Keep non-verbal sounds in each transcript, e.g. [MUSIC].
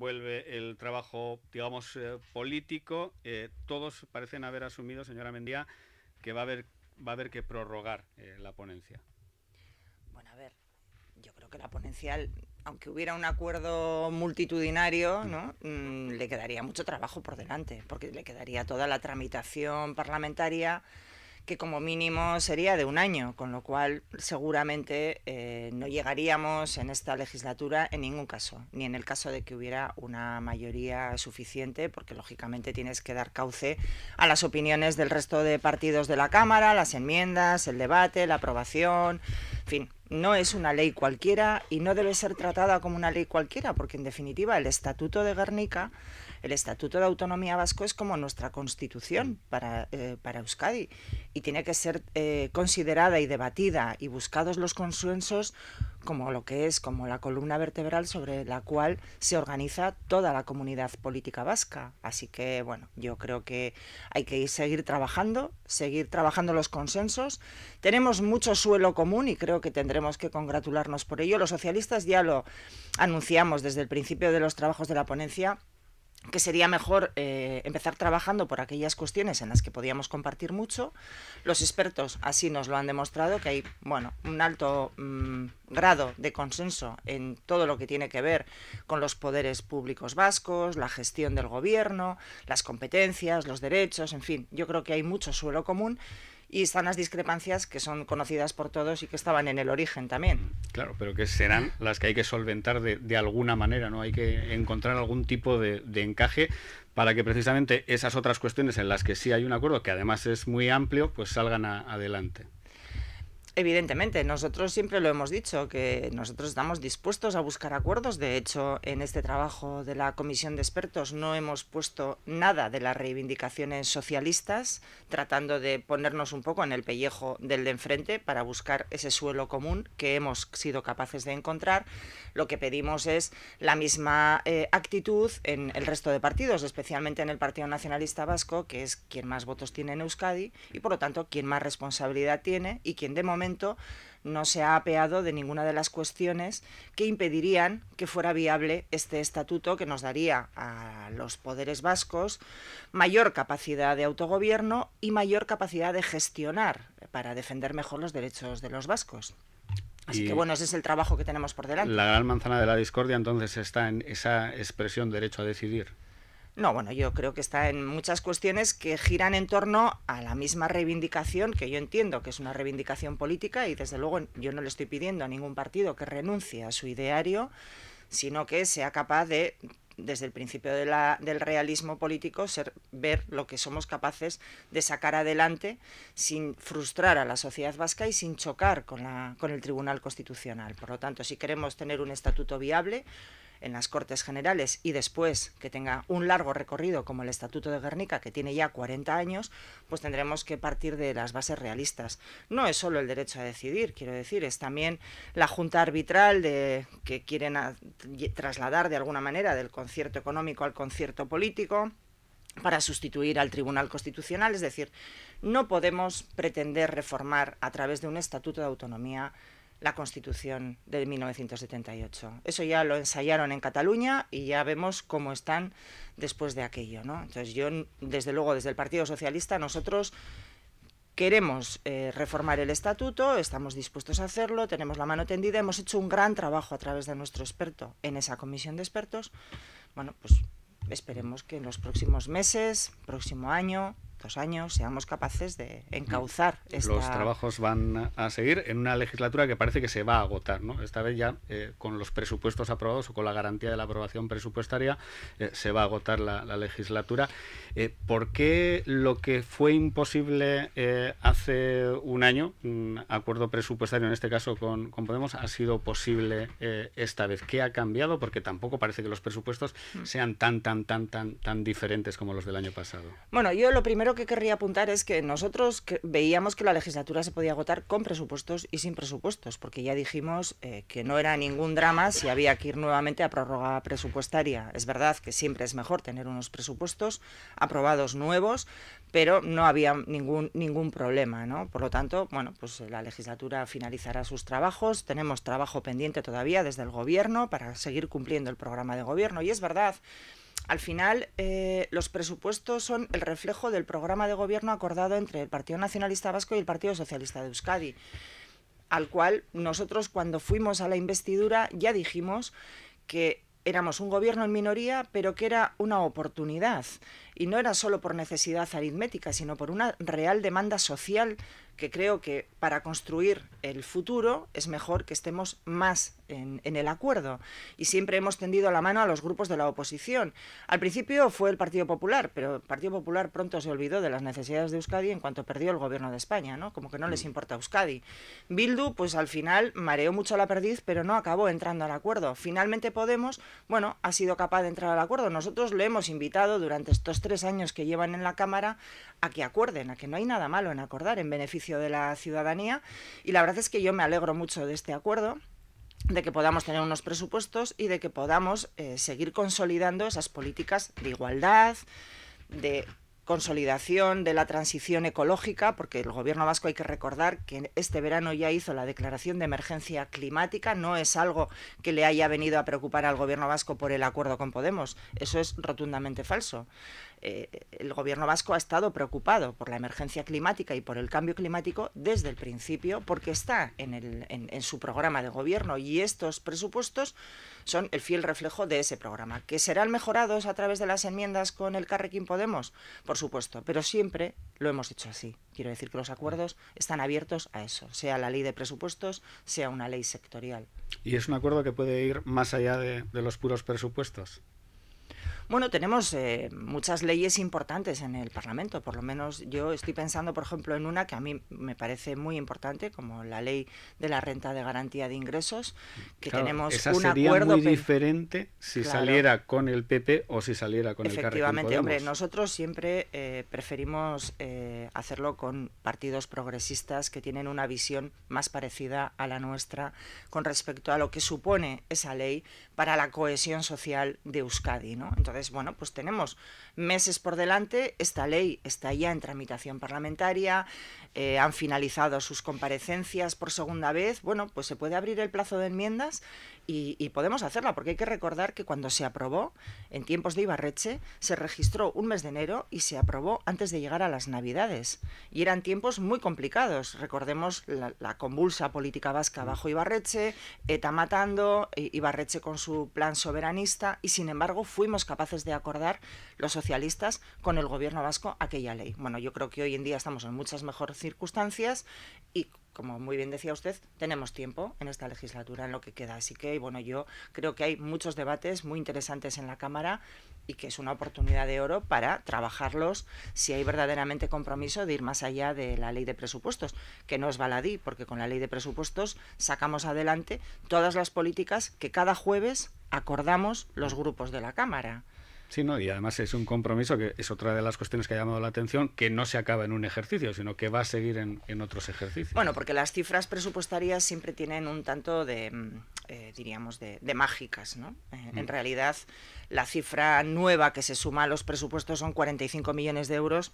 vuelve el trabajo, digamos, eh, político. Eh, todos parecen haber asumido, señora Mendía, que va a haber, va a haber que prorrogar eh, la ponencia. Bueno, a ver, yo creo que la ponencia, aunque hubiera un acuerdo multitudinario, ¿no? Mm, le quedaría mucho trabajo por delante, porque le quedaría toda la tramitación parlamentaria que como mínimo sería de un año, con lo cual seguramente eh, no llegaríamos en esta legislatura en ningún caso, ni en el caso de que hubiera una mayoría suficiente, porque lógicamente tienes que dar cauce a las opiniones del resto de partidos de la Cámara, las enmiendas, el debate, la aprobación, en fin, no es una ley cualquiera y no debe ser tratada como una ley cualquiera, porque en definitiva el Estatuto de Guernica el Estatuto de Autonomía Vasco es como nuestra constitución mm. para, eh, para Euskadi y tiene que ser eh, considerada y debatida y buscados los consensos como lo que es, como la columna vertebral sobre la cual se organiza toda la comunidad política vasca. Así que, bueno, yo creo que hay que seguir trabajando, seguir trabajando los consensos. Tenemos mucho suelo común y creo que tendremos que congratularnos por ello. Los socialistas ya lo anunciamos desde el principio de los trabajos de la ponencia que sería mejor eh, empezar trabajando por aquellas cuestiones en las que podíamos compartir mucho. Los expertos así nos lo han demostrado, que hay bueno, un alto mm, grado de consenso en todo lo que tiene que ver con los poderes públicos vascos, la gestión del gobierno, las competencias, los derechos, en fin, yo creo que hay mucho suelo común y están las discrepancias que son conocidas por todos y que estaban en el origen también. Mm, claro, pero que serán las que hay que solventar de, de alguna manera, ¿no? Hay que encontrar algún tipo de, encaje para que precisamente esas otras cuestiones en las que sí hay un acuerdo, que además es muy amplio, pues salgan adelante. Evidentemente, nosotros siempre lo hemos dicho, que nosotros estamos dispuestos a buscar acuerdos. De hecho, en este trabajo de la Comisión de Expertos no hemos puesto nada de las reivindicaciones socialistas, tratando de ponernos un poco en el pellejo del de enfrente para buscar ese suelo común que hemos sido capaces de encontrar. Lo que pedimos es la misma eh, actitud en el resto de partidos, especialmente en el Partido Nacionalista Vasco, que es quien más votos tiene en Euskadi y, por lo tanto, quien más responsabilidad tiene y quien de momento momento no se ha apeado de ninguna de las cuestiones que impedirían que fuera viable este estatuto que nos daría a los poderes vascos mayor capacidad de autogobierno y mayor capacidad de gestionar para defender mejor los derechos de los vascos. Así que bueno, ese es el trabajo que tenemos por delante. La gran manzana de la discordia entonces está en esa expresión derecho a decidir. No, bueno, yo creo que está en muchas cuestiones que giran en torno a la misma reivindicación, que yo entiendo que es una reivindicación política y desde luego yo no le estoy pidiendo a ningún partido que renuncie a su ideario, sino que sea capaz de desde el principio de la, del realismo político, ser, ver lo que somos capaces de sacar adelante sin frustrar a la sociedad vasca y sin chocar con, la, con el Tribunal Constitucional. Por lo tanto, si queremos tener un estatuto viable, en las Cortes Generales y después que tenga un largo recorrido como el Estatuto de Guernica, que tiene ya 40 años, pues tendremos que partir de las bases realistas. No es solo el derecho a decidir, quiero decir, es también la junta arbitral de, que quieren trasladar de alguna manera del concierto económico al concierto político para sustituir al Tribunal Constitucional. Es decir, no podemos pretender reformar a través de un estatuto de autonomía la Constitución de 1978. Eso ya lo ensayaron en Cataluña y ya vemos cómo están después de aquello. Entonces yo, desde luego, desde el Partido Socialista, nosotros queremos eh, reformar el estatuto, estamos dispuestos a hacerlo, tenemos la mano tendida, hemos hecho un gran trabajo a través de nuestro experto en esa comisión de expertos. Bueno, pues esperemos que en los próximos meses, próximo año, años seamos capaces de encauzar Los trabajos van a seguir en una legislatura que parece que se va a agotar, ¿no? Esta vez ya eh, con los presupuestos aprobados o con la garantía de la aprobación presupuestaria eh, se va a agotar la, legislatura. Eh, ¿Por qué lo que fue imposible hace un año, un acuerdo presupuestario en este caso con, Podemos, ha sido posible esta vez? ¿Qué ha cambiado? Porque tampoco parece que los presupuestos mm. sean tan, tan, tan, tan, tan diferentes como los del año pasado. Bueno, yo lo primero lo que querría apuntar es que nosotros veíamos que la legislatura se podía agotar con presupuestos y sin presupuestos, porque ya dijimos eh, que no era ningún drama si había que ir nuevamente a prórroga presupuestaria. Es verdad que siempre es mejor tener unos presupuestos aprobados nuevos, pero no había ningún, ningún problema, ¿no? Por lo tanto, bueno, pues eh, la legislatura finalizará sus trabajos, tenemos trabajo pendiente todavía desde el gobierno para seguir cumpliendo el programa de gobierno y es verdad al final eh, los presupuestos son el reflejo del programa de gobierno acordado entre el Partido Nacionalista Vasco y el Partido Socialista de Euskadi, al cual nosotros cuando fuimos a la investidura ya dijimos que éramos un gobierno en minoría, pero que era una oportunidad. Y no era solo por necesidad aritmética, sino por una real demanda social que creo que para construir el futuro es mejor que estemos más en, el acuerdo. Y siempre hemos tendido la mano a los grupos de la oposición. Al principio fue el Partido Popular, pero el Partido Popular pronto se olvidó de las necesidades de Euskadi en cuanto perdió el gobierno de España, ¿no? Como que no les mm. importa Euskadi. Bildu, pues al final mareó mucho la perdiz, pero no acabó entrando al acuerdo. Finalmente Podemos, bueno, ha sido capaz de entrar al acuerdo. Nosotros lo hemos invitado durante estos tres años que llevan en la Cámara a que acuerden, a que no hay nada malo en acordar en beneficio de la ciudadanía. Y la verdad es que yo me alegro mucho de este acuerdo de que podamos tener unos presupuestos y de que podamos eh, seguir consolidando esas políticas de igualdad, de consolidación de la transición ecológica, porque el Gobierno vasco hay que recordar que este verano ya hizo la declaración de emergencia climática, no es algo que le haya venido a preocupar al Gobierno vasco por el acuerdo con Podemos, eso es rotundamente falso. Eh, el gobierno vasco ha estado preocupado por la emergencia climática y por el cambio climático desde el principio, porque está en, el, en, su programa de gobierno y estos presupuestos son el fiel reflejo de ese programa. ¿Que serán mejorados a través de las enmiendas con el Carrequín Podemos? Por supuesto, pero siempre lo hemos hecho así. Quiero decir que los acuerdos están abiertos a eso, sea la ley de presupuestos, sea una ley sectorial. ¿Y es un acuerdo que puede ir más allá de los puros presupuestos? Bueno, tenemos eh, muchas leyes importantes en el Parlamento, por lo menos yo estoy pensando, por ejemplo, en una que a mí me parece muy importante, como la ley de la renta de garantía de ingresos, que tenemos un acuerdo muy diferente si saliera con el PP o si saliera con el Efectivamente, hombre, nosotros siempre eh, preferimos eh, hacerlo con partidos progresistas que tienen una visión más parecida a la nuestra con respecto a lo que supone esa ley para la cohesión social de Euskadi, ¿no? Entonces bueno, pues tenemos meses por delante, esta ley está ya en tramitación parlamentaria, eh, han finalizado sus comparecencias por segunda vez, bueno, pues se puede abrir el plazo de enmiendas y, podemos hacerla, porque hay que recordar que cuando se aprobó, en tiempos de Ibarreche, se registró un mes de enero y se aprobó antes de llegar a las Navidades. Y eran tiempos muy complicados. Recordemos la, convulsa política vasca bajo mm. Ibarreche, ETA matando, e, Ibarreche con su plan soberanista, y sin embargo fuimos capaces de acordar los socialistas con el gobierno vasco aquella ley. Bueno, yo creo que hoy en día estamos en muchas mejores circunstancias y como muy bien decía usted, tenemos tiempo en esta legislatura, en lo que queda. Así que, bueno, yo creo que hay muchos debates muy interesantes en la Cámara y que es una oportunidad de oro para trabajarlos si hay verdaderamente compromiso de ir más allá de la ley de presupuestos, que no es baladí, porque con la ley de presupuestos sacamos adelante todas las políticas que cada jueves acordamos los grupos de la Cámara. Sí, ¿no? y además es un compromiso que es otra de las cuestiones que ha llamado la atención, que no se acaba en un ejercicio, sino que va a seguir en, otros ejercicios. Bueno, porque las cifras presupuestarias siempre tienen un tanto de, mm, eh, diríamos, de, mágicas, ¿no? Eh, en mm. realidad, la cifra nueva que se suma a los presupuestos son 45 millones de euros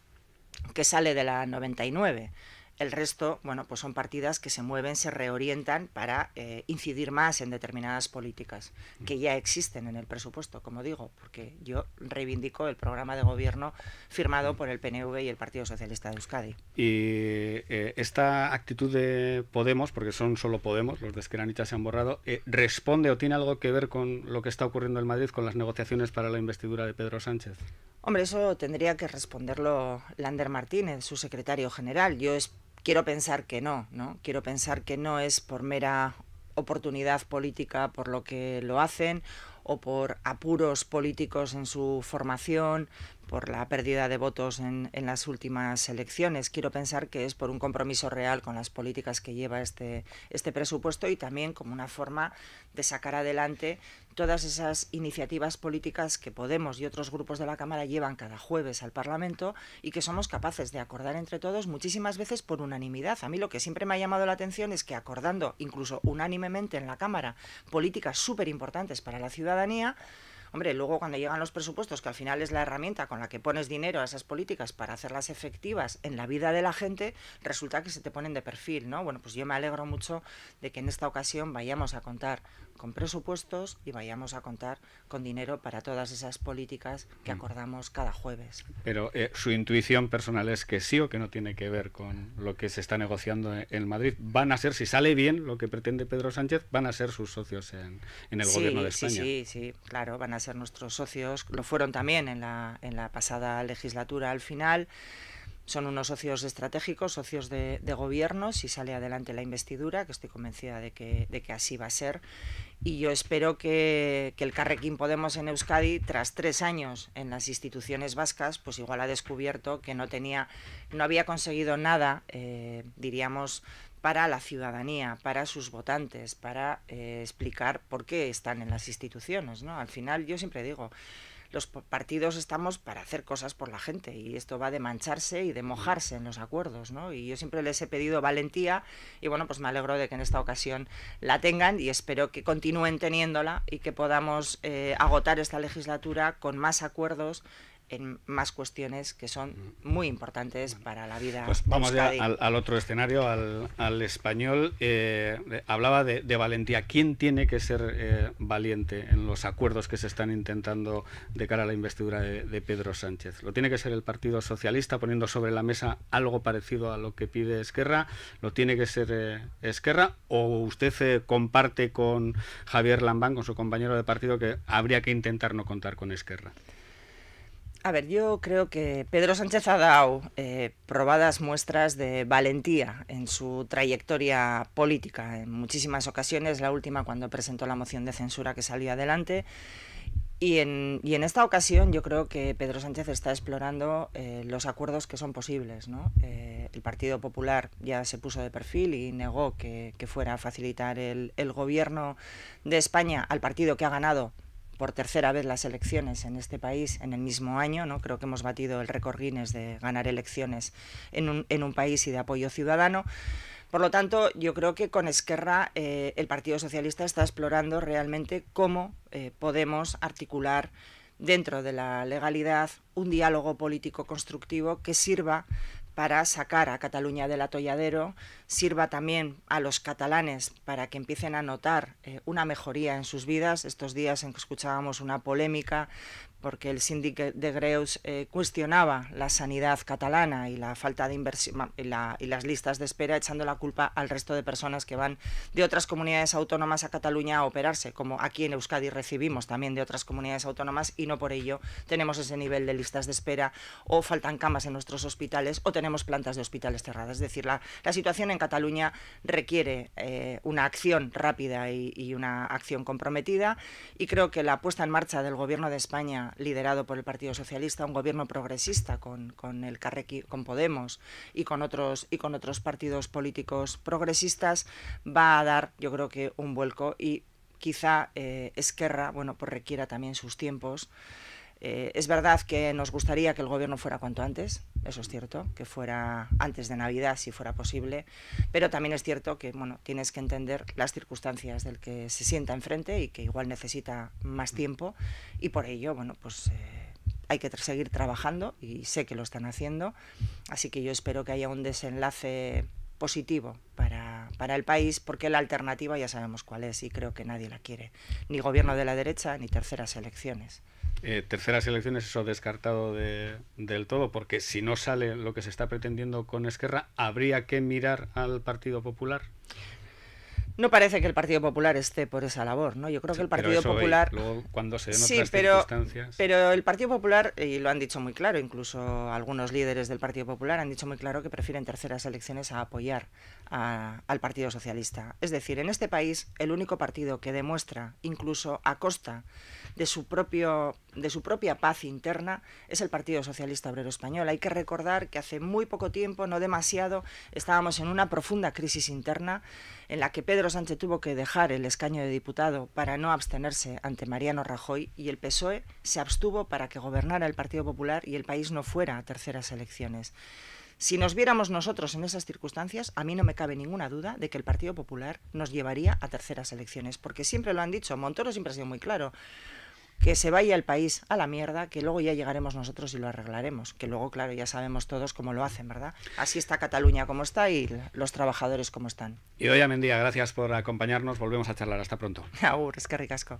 que sale de la 99. El resto, bueno, pues son partidas que se mueven, se reorientan para eh, incidir más en determinadas políticas que ya existen en el presupuesto, como digo, porque yo reivindico el programa de gobierno firmado por el PNV y el Partido Socialista de Euskadi. Y eh, esta actitud de Podemos, porque son solo Podemos, los de Esqueranita se han borrado, eh, ¿responde o tiene algo que ver con lo que está ocurriendo en Madrid con las negociaciones para la investidura de Pedro Sánchez? Hombre, eso tendría que responderlo Lander Martínez, su secretario general. Yo espero Quiero pensar que no, ¿no? Quiero pensar que no es por mera oportunidad política por lo que lo hacen o por apuros políticos en su formación, por la pérdida de votos en, en, las últimas elecciones. Quiero pensar que es por un compromiso real con las políticas que lleva este, este presupuesto y también como una forma de sacar adelante todas esas iniciativas políticas que Podemos y otros grupos de la Cámara llevan cada jueves al Parlamento y que somos capaces de acordar entre todos muchísimas veces por unanimidad. A mí lo que siempre me ha llamado la atención es que acordando incluso unánimemente en la Cámara políticas súper importantes para la ciudadanía, Hombre, luego cuando llegan los presupuestos, que al final es la herramienta con la que pones dinero a esas políticas para hacerlas efectivas en la vida de la gente, resulta que se te ponen de perfil, ¿no? Bueno, pues yo me alegro mucho de que en esta ocasión vayamos a contar con presupuestos y vayamos a contar con dinero para todas esas políticas que mm. acordamos cada jueves. Pero eh, su intuición personal es que sí o que no tiene que ver con lo que se está negociando e-, en Madrid. Van a ser, si sale bien lo que pretende Pedro Sánchez, van a ser sus socios en, el gobierno de España. Sí, sí, sí, claro, van a ser nuestros socios. Lo fueron también en la, en la pasada legislatura al final son unos socios estratégicos, socios de, de, gobierno, si sale adelante la investidura, que estoy convencida de que, así va a ser. Y yo espero que, el Carrequín Podemos en Euskadi, tras tres años en las instituciones vascas, pues igual ha descubierto que no tenía, no había conseguido nada, eh, diríamos, para la ciudadanía, para sus votantes, para eh, explicar por qué están en las instituciones. ¿no? Al final, yo siempre digo, los partidos estamos para hacer cosas por la gente y esto va de mancharse y de mm. mojarse en los acuerdos, ¿no? Y yo siempre les he pedido valentía y bueno, pues me alegro de que en esta ocasión la tengan y espero que continúen teniéndola y que podamos eh, agotar esta legislatura con más acuerdos en más cuestiones que son mm. muy importantes para la vida. Pues vamos ya al, otro escenario, al, español. Eh, hablaba de, valentía. ¿Quién tiene que ser eh, valiente en los acuerdos que se están intentando de cara a la investidura de, Pedro Sánchez? ¿Lo tiene que ser el Partido Socialista poniendo sobre la mesa algo parecido a lo que pide Esquerra? ¿Lo tiene que ser eh, Esquerra? ¿O usted comparte con Javier Lambán, con su compañero de partido, que habría que intentar no contar con Esquerra? A ver, yo creo que Pedro Sánchez ha dado eh, probadas muestras de valentía en su trayectoria política. En muchísimas ocasiones, la última cuando presentó la moción de censura que salió adelante. Y en, esta ocasión yo creo que Pedro Sánchez está explorando eh, los acuerdos que son posibles. Eh, el Partido Popular ya se puso de perfil y negó que, fuera a facilitar el, el gobierno de España al partido que ha ganado por tercera vez las elecciones en este país en el mismo año. ¿no? Creo que hemos batido el récord Guinness de ganar elecciones en un, país y de apoyo ciudadano. Por lo tanto, yo creo que con Esquerra eh, el Partido Socialista está explorando realmente cómo eh, podemos articular dentro de la legalidad un diálogo político constructivo que sirva para sacar a Cataluña del atolladero, sirva también a los catalanes para que empiecen a notar eh, una mejoría en sus vidas. Estos días en que escuchábamos una polémica porque el síndic de Greus eh, cuestionaba la sanidad catalana y la falta de inversión y, las listas de espera, echando la culpa al resto de personas que van de otras comunidades autónomas a Cataluña a operarse, como aquí en Euskadi recibimos también de otras comunidades autónomas y no por ello tenemos ese nivel de listas de espera o faltan camas en nuestros hospitales o tenemos plantas de hospitales cerradas. Es decir, la, la situación en Cataluña requiere eh, una acción rápida y una acción comprometida y creo que la puesta en marcha del Gobierno de España liderado por el Partido Socialista, un gobierno progresista con, con el con Podemos y con otros y con otros partidos políticos progresistas, va a dar, yo creo que un vuelco y quizá eh, Esquerra, bueno, pues requiera también sus tiempos. Eh, es verdad que nos gustaría que el gobierno fuera cuanto antes, eso es cierto, que fuera antes de Navidad si fuera posible, pero también es cierto que bueno, tienes que entender las circunstancias del que se sienta enfrente y que igual necesita más tiempo y por ello, bueno, pues eh, hay que seguir trabajando y sé que lo están haciendo, así que yo espero que haya un desenlace positivo para para el país, porque la alternativa ya sabemos cuál es y creo que nadie la quiere. Ni gobierno de la derecha ni terceras elecciones. Eh, terceras elecciones, eso descartado de, del todo, porque si no sale lo que se está pretendiendo con Esquerra, ¿habría que mirar al Partido Popular? No parece que el Partido Popular esté por esa labor, ¿no? Yo creo que el Partido Popular. cuando sí, pero, pero el Partido Popular, y lo han dicho muy claro, incluso algunos líderes del Partido Popular han dicho muy claro que prefieren terceras elecciones a apoyar al Partido Socialista. Es decir, en este país, el único partido que demuestra, incluso a costa de su, propio, de su propia paz interna, es el Partido Socialista Obrero Español. Hay que recordar que hace muy poco tiempo, no demasiado, estábamos en una profunda crisis interna en la que Pedro Sánchez tuvo que dejar el escaño de diputado para no abstenerse ante Mariano Rajoy y el PSOE se abstuvo para que gobernara el Partido Popular y el país no fuera a terceras elecciones. Si nos viéramos nosotros en esas circunstancias, a mí no me cabe ninguna duda de que el Partido Popular nos llevaría a terceras elecciones, porque siempre lo han dicho, Montoro siempre ha sido muy claro que se vaya el país a la mierda, que luego ya llegaremos nosotros y lo arreglaremos, que luego, claro, ya sabemos todos cómo lo hacen, ¿verdad? Así está Cataluña como está y los trabajadores como están. Y hoy, Mendía, gracias por acompañarnos, volvemos a charlar, hasta pronto. [LAUGHS] es que ricasco.